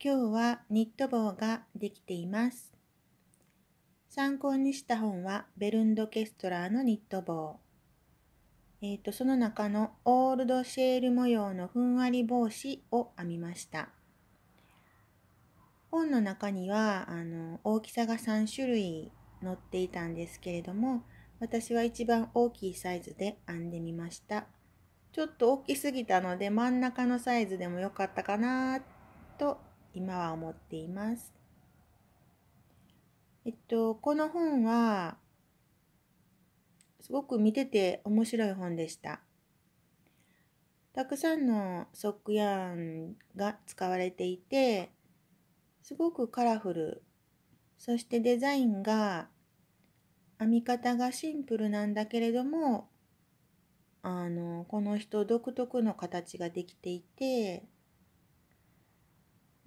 今日はニット帽ができています。参考にした本はベルンド・ケストラーのニット帽。えーと、その中のオールドシェール模様のふんわり帽子を編みました。本の中にはあの大きさが3種類載っていたんですけれども私は一番大きいサイズで編んでみましたちょっと大きすぎたので真ん中のサイズでも良かったかなと今は思っています。えっと、この本はすごく見てて面白い本でした。たくさんのソックヤーンが使われていてすごくカラフルそしてデザインが編み方がシンプルなんだけれどもあのこの人独特の形ができていて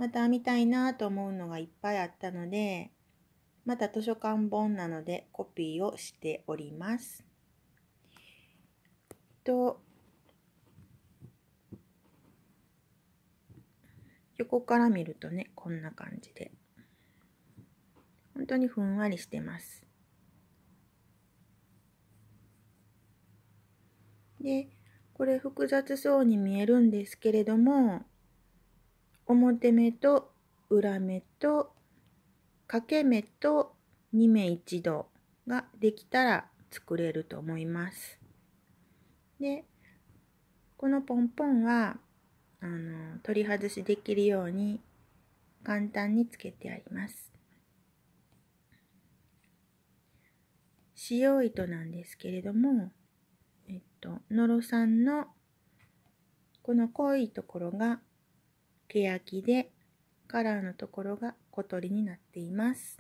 また編みたいなと思うのがいっぱいあったので、また図書館本なのでコピーをしております。と、横から見るとね、こんな感じで。本当にふんわりしてます。で、これ複雑そうに見えるんですけれども、表目と裏目と掛け目と2目一度ができたら作れると思います。でこのポンポンはあの取り外しできるように簡単につけてあります。使用糸なんですけれども、えっと、のろさんのこの濃いところが欅でカラーのところが小鳥になっています。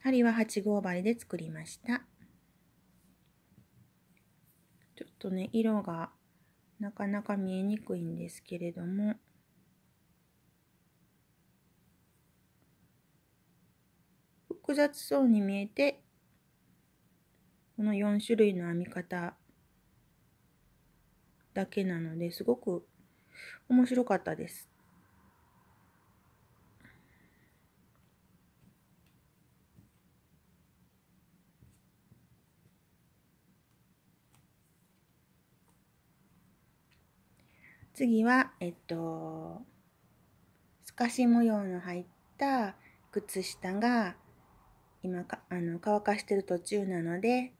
針は8号針で作りました。ちょっとね、色がなかなか見えにくいんですけれども、複雑そうに見えて、この4種類の編み方だけなのですごく面白かったです。次は、えっと、透かし模様の入った靴下が今かあの乾かしてる途中なので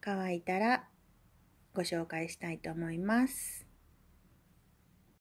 乾いたらご紹介したいと思います。